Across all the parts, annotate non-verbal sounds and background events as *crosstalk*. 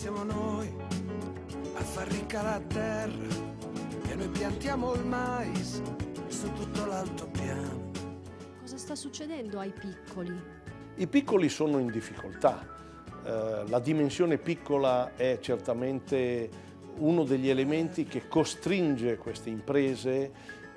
siamo noi a far ricca la terra e noi piantiamo il mais su tutto l'altopiano. Cosa sta succedendo ai piccoli? I piccoli sono in difficoltà. Eh, la dimensione piccola è certamente uno degli elementi che costringe queste imprese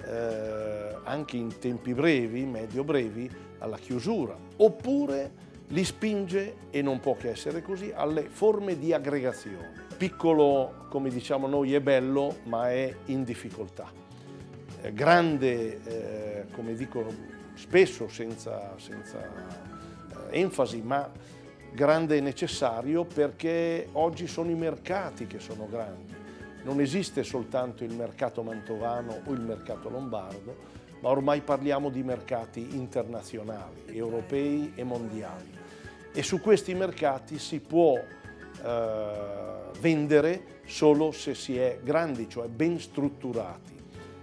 eh, anche in tempi brevi, medio brevi, alla chiusura. Oppure li spinge, e non può che essere così, alle forme di aggregazione. Piccolo, come diciamo noi, è bello, ma è in difficoltà. Eh, grande, eh, come dico spesso, senza, senza eh, enfasi, ma grande e necessario perché oggi sono i mercati che sono grandi. Non esiste soltanto il mercato mantovano o il mercato lombardo, ma ormai parliamo di mercati internazionali, europei e mondiali. E su questi mercati si può eh, vendere solo se si è grandi, cioè ben strutturati.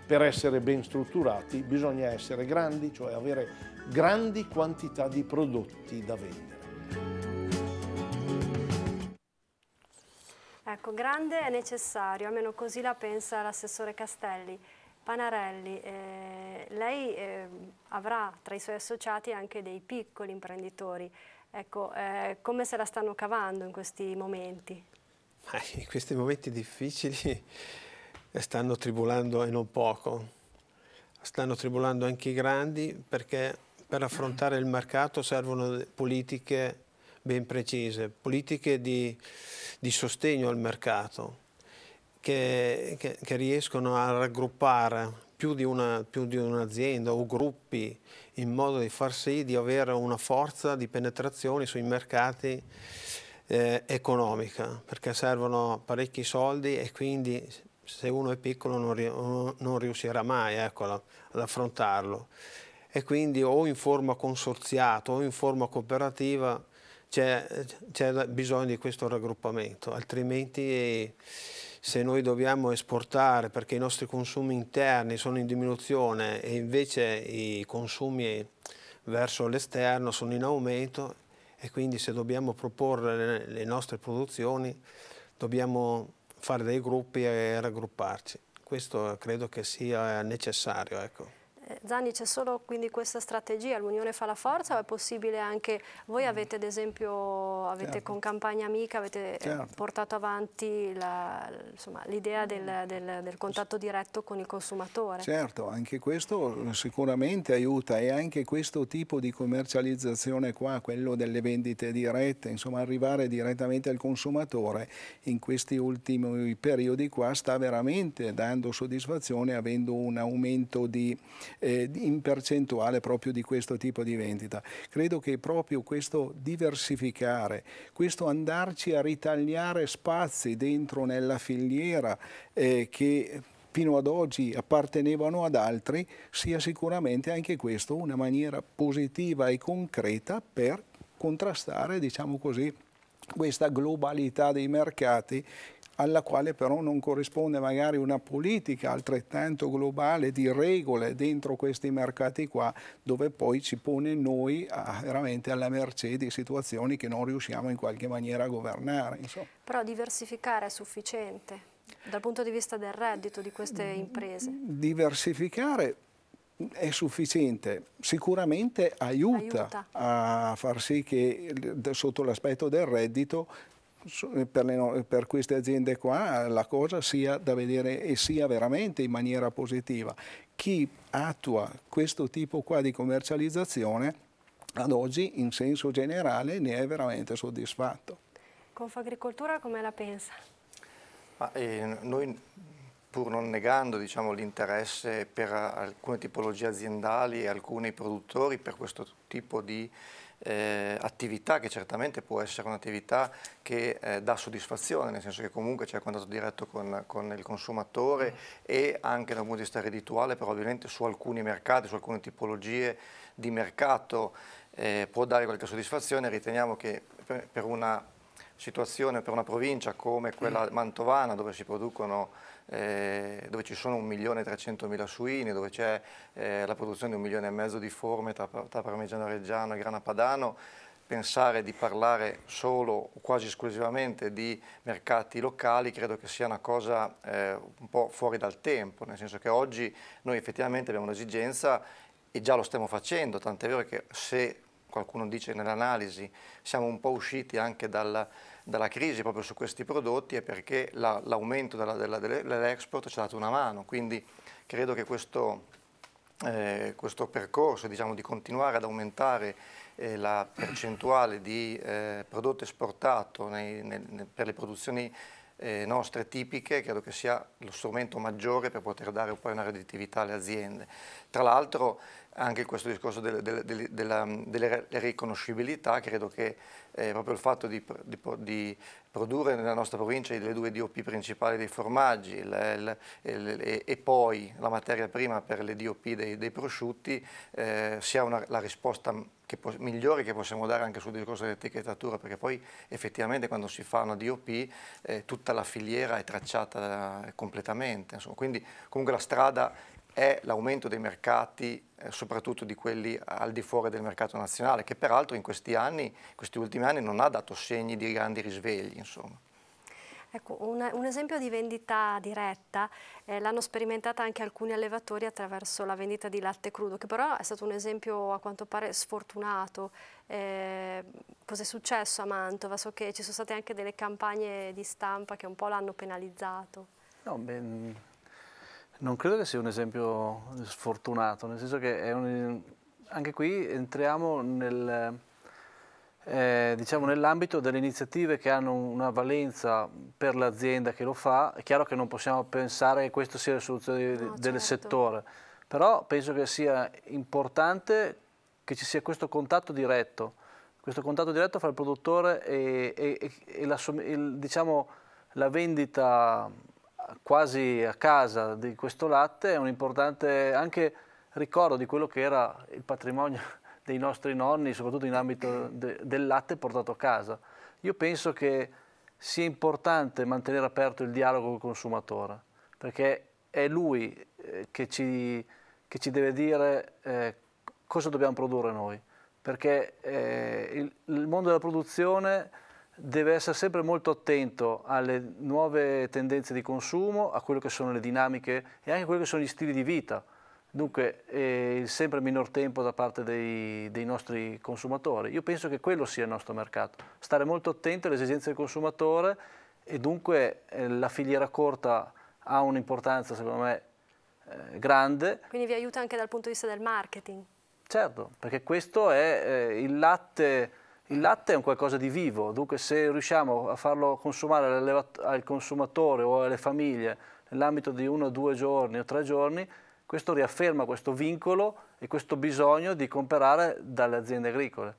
Per essere ben strutturati bisogna essere grandi, cioè avere grandi quantità di prodotti da vendere. Ecco, grande è necessario, almeno così la pensa l'assessore Castelli. Panarelli, eh, lei eh, avrà tra i suoi associati anche dei piccoli imprenditori, ecco, eh, come se la stanno cavando in questi momenti? *laughs* in questi momenti difficili *laughs* stanno tribolando e non poco, stanno tribolando anche i grandi perché per affrontare il mercato servono politiche ben precise, politiche di, di sostegno al mercato che, che, che riescono a raggruppare più di, un'azienda o gruppi in modo di far sì di avere una forza di penetrazione sui mercati eh, economica, perché servono parecchi soldi e quindi se uno è piccolo non, non riuscirà mai eccola, ad affrontarlo. E quindi o in forma consorziata o in forma cooperativa c'è bisogno di questo raggruppamento, altrimenti... Eh, se noi dobbiamo esportare perché i nostri consumi interni sono in diminuzione e invece i consumi verso l'esterno sono in aumento e quindi se dobbiamo proporre le nostre produzioni dobbiamo fare dei gruppi e raggrupparci. Questo credo che sia necessario. Ecco. Zanni, c'è solo quindi questa strategia, l'unione fa la forza o è possibile anche, voi mm. avete ad esempio, avete certo. con Campagna Amica, avete certo. portato avanti l'idea del, mm. del, del, contatto diretto con il consumatore? Certo, anche questo eh, sicuramente aiuta e anche questo tipo di commercializzazione qua, quello delle vendite dirette, insomma arrivare direttamente al consumatore in questi ultimi periodi qua sta veramente dando soddisfazione avendo un aumento di... Eh, eh, in percentuale proprio di questo tipo di vendita. Credo che proprio questo diversificare, questo andarci a ritagliare spazi dentro nella filiera eh, che fino ad oggi appartenevano ad altri, sia sicuramente anche questo una maniera positiva e concreta per contrastare, diciamo così, questa globalità dei mercati alla quale però non corrisponde magari una politica altrettanto globale di regole dentro questi mercati qua, dove poi ci pone noi a, veramente alla mercé di situazioni che non riusciamo in qualche maniera a governare. Insomma. Però diversificare è sufficiente dal punto di vista del reddito di queste mm, imprese? Mm, diversificare è sufficiente, sicuramente aiuta, aiuta, a far sì che sotto l'aspetto del reddito per, le, per, queste aziende qua la cosa sia da vedere e sia veramente in maniera positiva. Chi attua questo tipo di commercializzazione ad oggi in senso generale ne è veramente soddisfatto. Confagricoltura come la pensa? Ma, eh, noi pur non negando diciamo, l'interesse per alcune tipologie aziendali e alcuni produttori per questo tipo di eh, attività che certamente può essere un'attività che eh, dà soddisfazione, nel senso che comunque c'è contatto diretto con, con il consumatore mm. e anche dal punto di vista reddituale probabilmente su alcuni mercati, su alcune tipologie di mercato eh, può dare qualche soddisfazione, riteniamo che per una situazione per una provincia come quella mantovana dove si producono eh, dove ci sono 1.300.000 suini, dove c'è eh, la produzione di un milione e mezzo di forme tra, parmigiano reggiano e grana padano, pensare di parlare solo o quasi esclusivamente di mercati locali credo che sia una cosa eh, un po' fuori dal tempo, nel senso che oggi noi effettivamente abbiamo un'esigenza e già lo stiamo facendo, tant'è vero che se qualcuno dice nell'analisi, siamo un po' usciti anche dalla, dalla crisi proprio su questi prodotti è perché l'aumento la, dell'export dell ci ha dato una mano, quindi credo che questo, eh, questo percorso diciamo, di continuare ad aumentare eh, la percentuale di eh, prodotto esportato nei, nel, per le produzioni eh, nostre tipiche, credo che sia lo strumento maggiore per poter dare poi una redditività alle aziende. Tra l'altro anche questo discorso del, del, del, della, delle riconoscibilità, credo che eh, proprio il fatto di, di, di, produrre nella nostra provincia le due DOP principali dei formaggi il, il, il, e poi la materia prima per le DOP dei, dei prosciutti eh, sia una, la risposta che migliore che possiamo dare anche sul discorso dell'etichettatura, perché poi effettivamente quando si fa una DOP eh, tutta la filiera è tracciata eh, completamente. Insomma. Quindi comunque la strada è l'aumento dei mercati, eh, soprattutto di quelli al di fuori del mercato nazionale, che peraltro in questi anni, questi ultimi anni, non ha dato segni di grandi risvegli. Insomma. Ecco, un, un, esempio di vendita diretta eh, l'hanno sperimentata anche alcuni allevatori attraverso la vendita di latte crudo, che però è stato un esempio a quanto pare sfortunato. Eh, Cos'è successo a Mantova? So che ci sono state anche delle campagne di stampa che un po' l'hanno penalizzato. No, ben, non credo che sia un esempio sfortunato, nel senso che un, anche qui entriamo nel, eh, diciamo nell'ambito delle iniziative che hanno una valenza per l'azienda che lo fa. È chiaro che non possiamo pensare che questa sia la soluzione no, del certo. settore, però penso che sia importante che ci sia questo contatto diretto, questo contatto diretto fra il produttore e, e, e la, il, diciamo, la vendita quasi a casa di questo latte è un importante anche ricordo di quello che era il patrimonio *laughs* dei nostri nonni, soprattutto in ambito de, del latte portato a casa. Io penso che sia importante mantenere aperto il dialogo con il consumatore, perché è lui eh, che ci, che ci deve dire eh, cosa dobbiamo produrre noi, perché eh, il, il mondo della produzione deve essere sempre molto attento alle nuove tendenze di consumo, a quelle che sono le dinamiche e anche a quelli che sono gli stili di vita. Dunque, il sempre minor tempo da parte dei, dei, nostri consumatori. Io penso che quello sia il nostro mercato, stare molto attento alle esigenze del consumatore e dunque eh, la filiera corta ha un'importanza, secondo me, eh, grande. Quindi vi aiuta anche dal punto di vista del marketing? Certo, perché questo è eh, il latte il latte è un qualcosa di vivo, dunque se riusciamo a farlo consumare al consumatore o alle famiglie nell'ambito di uno, due giorni o tre giorni, questo riafferma questo vincolo e questo bisogno di comprare dalle aziende agricole.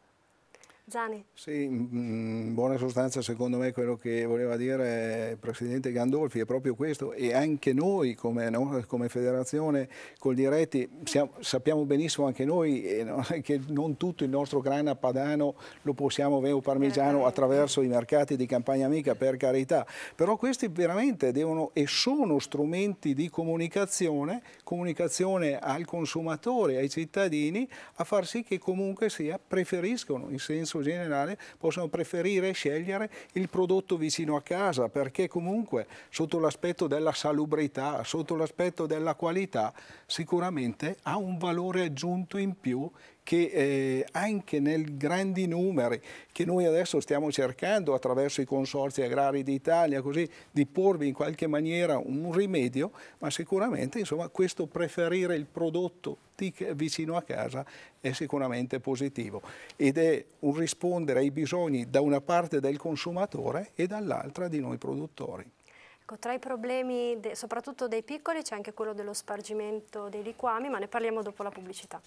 Zani. Sì, in buona sostanza secondo me quello che voleva dire il Presidente Gandolfi è proprio questo e anche noi come, no, come federazione col diretti siamo, sappiamo benissimo anche noi no, *laughs* che non tutto il nostro grana padano lo possiamo avere o parmigiano attraverso i mercati di campagna amica per carità, però questi veramente devono e sono strumenti di comunicazione, comunicazione al consumatore, ai cittadini a far sì che comunque sia preferiscono in senso generale possono preferire e scegliere il prodotto vicino a casa perché comunque sotto l'aspetto della salubrità, sotto l'aspetto della qualità sicuramente ha un valore aggiunto in più che eh, anche nei grandi numeri che noi adesso stiamo cercando attraverso i consorzi agrari d'Italia così di porvi in qualche maniera un rimedio, ma sicuramente insomma, questo preferire il prodotto vicino a casa è sicuramente positivo ed è un rispondere ai bisogni da una parte del consumatore e dall'altra di noi produttori. Ecco, tra i problemi soprattutto dei piccoli c'è anche quello dello spargimento dei liquami, ma ne parliamo dopo la pubblicità.